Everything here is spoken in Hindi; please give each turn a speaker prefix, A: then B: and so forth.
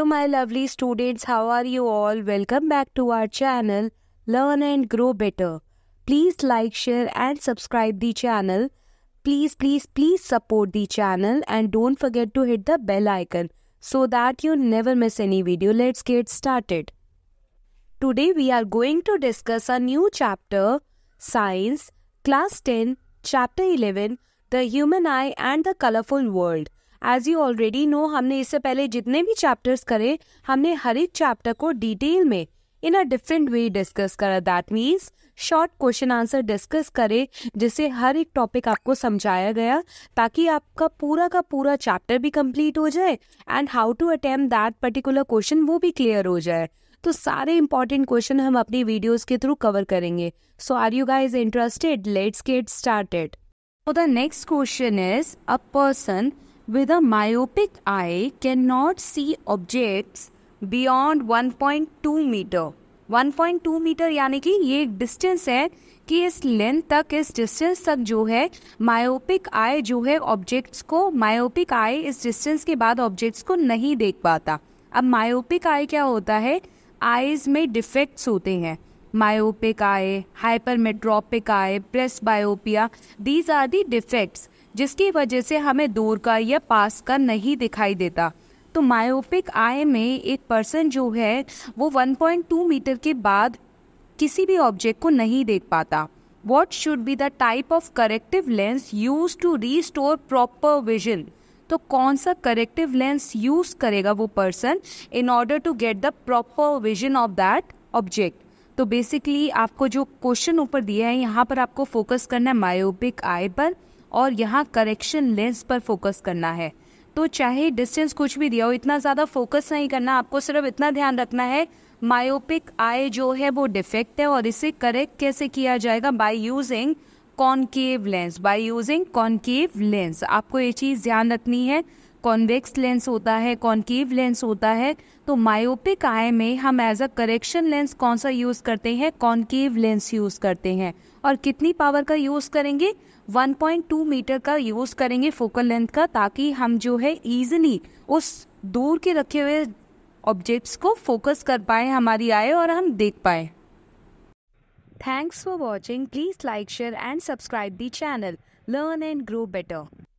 A: Hello my lovely students, how are you all? Welcome back to our channel Learn and Grow Better. Please like, share and subscribe the channel. Please, please, please support the channel and don't forget to hit the bell icon so that you never miss any video. Let's get started. Today we are going to discuss a new chapter, Science, Class 10, Chapter 11, The Human Eye and the Colorful World. As you already know हमने इससे पहले जितने भी चैप्टर्स करे हमने हर एक चैप्टर को डिटेल में in a different way discuss करा that means short question answer discuss करे जिससे हर एक टॉपिक आपको समझाया गया ताकि आपका पूरा का पूरा चैप्टर भी कंप्लीट हो जाए and how to attempt that particular question वो भी क्लियर हो जाए तो सारे इंपॉर्टेंट क्वेश्चन हम अपनी वीडियोस के थ्रू कवर करेंगे so are you guys interested let's get started the next question is a person with a myopic eye cannot see objects beyond 1.2 meter 1.2 meter यानी कि ये एक डिस्टेंस है कि इस लेंथ तक इस डिस्टेंस तक जो है मायोपिक आई जो है ऑब्जेक्ट्स को मायोपिक आई इस डिस्टेंस के बाद ऑब्जेक्ट्स को नहीं देख पाता अब मायोपिक आई क्या होता है आईज में डिफेक्ट्स होते हैं myopic eye hypermetropic eye presbyopia these are the defects जिसकी वजह से हमें दूर का या पास का नहीं दिखाई देता तो मायोपिक आय में एक पर्सन जो है वो 1.2 मीटर के बाद किसी भी ऑब्जेक्ट को नहीं देख पाता what should be the type of corrective lens use to restore proper vision तो कौन सा करेक्टिव लेंस यूज करेगा वो person in order to get the proper vision of that object तो बेसिकली आपको जो क्वेश्चन ऊपर दिया है यहाँ पर आपको फोकस करना है मायोपिक आई पर और यहाँ करेक्शन लेंस पर फोकस करना है तो चाहे डिस्टेंस कुछ भी दिया हो इतना ज़्यादा फोकस नहीं करना आपको सिर्फ इतना ध्यान रखना है मायोपिक आई जो है वो डिफेक्ट है और इसे करेक्ट कैसे किया जाएगा by using concave lens by using concave lens आपको ये चीज़ ध्यान रखनी है कॉन्वेक्स लेंस होता है कॉन्केव लेंस होता है तो मायोपिक आय में हम एज अ करेक्शन लेंस कौन सा यूज़ करते हैं कॉन्केव लेंस यूज़ करते हैं और कितनी पावर का यूज़ करेंगे 1.2 मीटर का यूज़ करेंगे फोकल लेंथ का ताकि हम जो है ईजिली उस दूर के रखे हुए ऑब्जेक्ट्स को फोकस कर पाए हमारी आय और हम देख पाए thanks for watching please like share and subscribe the channel learn and grow better